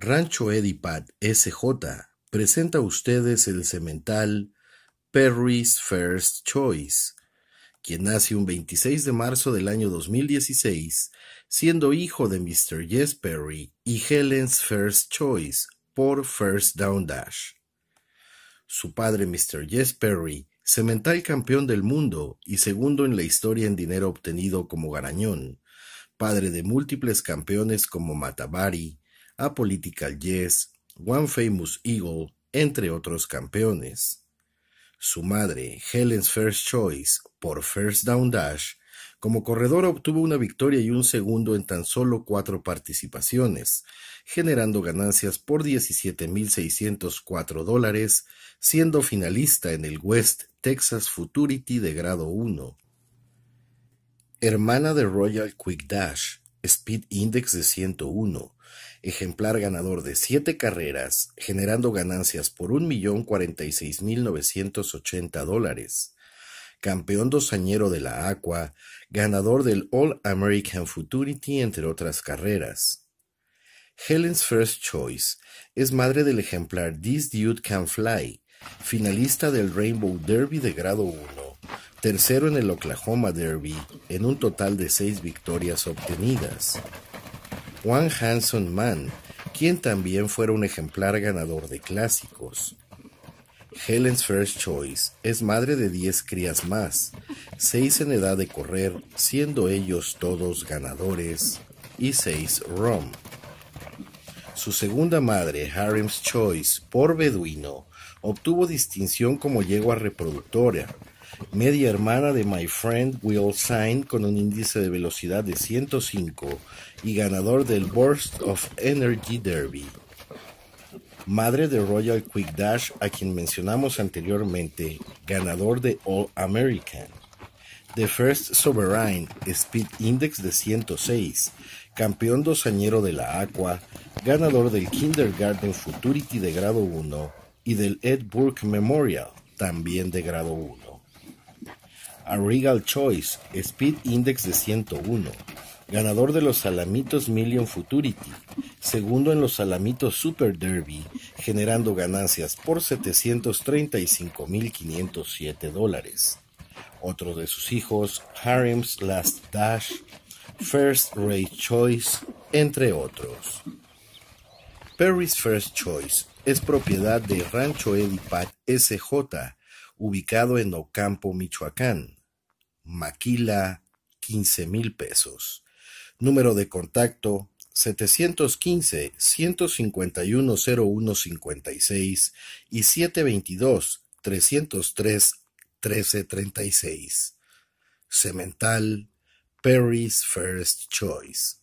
Rancho Edipat Sj presenta a ustedes el semental Perry's First Choice, quien nace un 26 de marzo del año 2016, siendo hijo de Mr. Jess Perry y Helen's First Choice por First Down Dash. Su padre, Mr. Jess Perry, semental campeón del mundo y segundo en la historia en dinero obtenido como garañón, padre de múltiples campeones como Matabari, a Political Yes, One Famous Eagle, entre otros campeones. Su madre, Helen's First Choice, por First Down Dash, como corredora obtuvo una victoria y un segundo en tan solo cuatro participaciones, generando ganancias por 17.604 dólares, siendo finalista en el West Texas Futurity de grado 1. Hermana de Royal Quick Dash, Speed Index de 101, ejemplar ganador de 7 carreras, generando ganancias por 1.046.980 dólares. Campeón dosañero de la Aqua, ganador del All American Futurity, entre otras carreras. Helen's First Choice es madre del ejemplar This Dude Can Fly, finalista del Rainbow Derby de grado 1 tercero en el Oklahoma Derby, en un total de seis victorias obtenidas. Juan Hanson Mann, quien también fuera un ejemplar ganador de clásicos. Helen's First Choice es madre de diez crías más, seis en edad de correr, siendo ellos todos ganadores, y seis ROM. Su segunda madre, Harem's Choice, por beduino, obtuvo distinción como yegua reproductora. Media hermana de My Friend Will Sign con un índice de velocidad de 105 y ganador del Burst of Energy Derby. Madre de Royal Quick Dash, a quien mencionamos anteriormente, ganador de All American. The First Sovereign, Speed Index de 106 campeón dosañero de la Aqua, ganador del Kindergarten Futurity de grado 1 y del Ed Burke Memorial, también de grado 1. A Regal Choice, Speed Index de 101, ganador de los Salamitos Million Futurity, segundo en los Salamitos Super Derby, generando ganancias por 735.507 dólares. Otro de sus hijos, Harem's Last Dash, First Rate Choice, entre otros. Perry's First Choice es propiedad de Rancho Edipat SJ, ubicado en Ocampo, Michoacán. Maquila, 15 mil pesos. Número de contacto 715-151-0156 y 722-303-1336. Cemental, Perry's first choice.